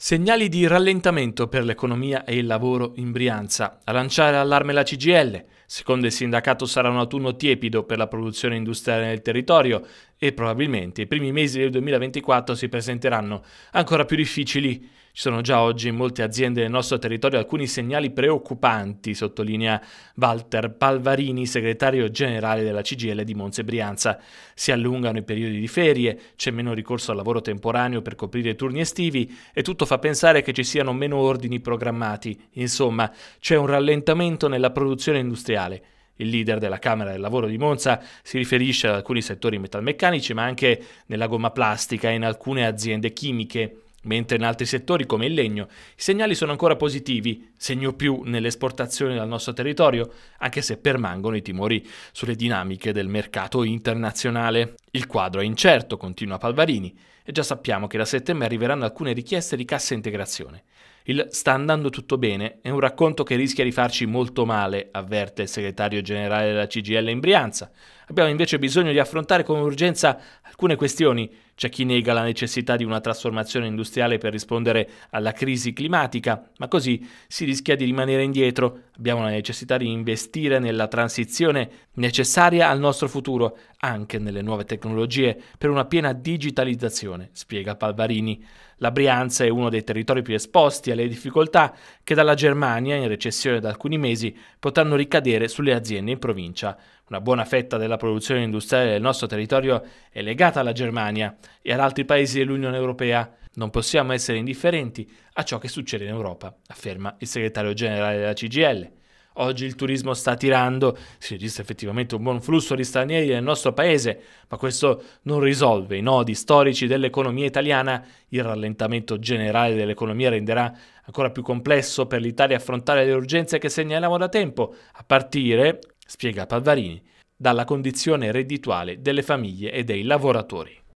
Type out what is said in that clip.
Segnali di rallentamento per l'economia e il lavoro in Brianza. A lanciare allarme la CGL. Secondo il sindacato sarà un autunno tiepido per la produzione industriale nel territorio e probabilmente i primi mesi del 2024 si presenteranno ancora più difficili. Ci sono già oggi in molte aziende del nostro territorio alcuni segnali preoccupanti, sottolinea Walter Palvarini, segretario generale della CGL di Monza e Brianza. Si allungano i periodi di ferie, c'è meno ricorso al lavoro temporaneo per coprire i turni estivi e tutto fa pensare che ci siano meno ordini programmati. Insomma, c'è un rallentamento nella produzione industriale. Il leader della Camera del Lavoro di Monza si riferisce ad alcuni settori metalmeccanici, ma anche nella gomma plastica e in alcune aziende chimiche mentre in altri settori come il legno i segnali sono ancora positivi, segno più nell'esportazione dal nostro territorio, anche se permangono i timori sulle dinamiche del mercato internazionale. Il quadro è incerto, continua Palvarini, e già sappiamo che da settembre arriveranno alcune richieste di cassa integrazione. Il sta andando tutto bene è un racconto che rischia di farci molto male, avverte il segretario generale della CGL in Brianza. Abbiamo invece bisogno di affrontare con urgenza alcune questioni. C'è chi nega la necessità di una trasformazione industriale per rispondere alla crisi climatica, ma così si rischia di rimanere indietro. Abbiamo la necessità di investire nella transizione necessaria al nostro futuro, anche nelle nuove tecnologie, per una piena digitalizzazione, spiega Palvarini. La Brianza è uno dei territori più esposti le difficoltà che dalla Germania, in recessione da alcuni mesi, potranno ricadere sulle aziende in provincia. Una buona fetta della produzione industriale del nostro territorio è legata alla Germania e ad altri paesi dell'Unione Europea. Non possiamo essere indifferenti a ciò che succede in Europa, afferma il segretario generale della CGL. Oggi il turismo sta tirando, si registra effettivamente un buon flusso di stranieri nel nostro paese, ma questo non risolve i nodi storici dell'economia italiana. Il rallentamento generale dell'economia renderà ancora più complesso per l'Italia affrontare le urgenze che segnaliamo da tempo, a partire, spiega Palvarini, dalla condizione reddituale delle famiglie e dei lavoratori.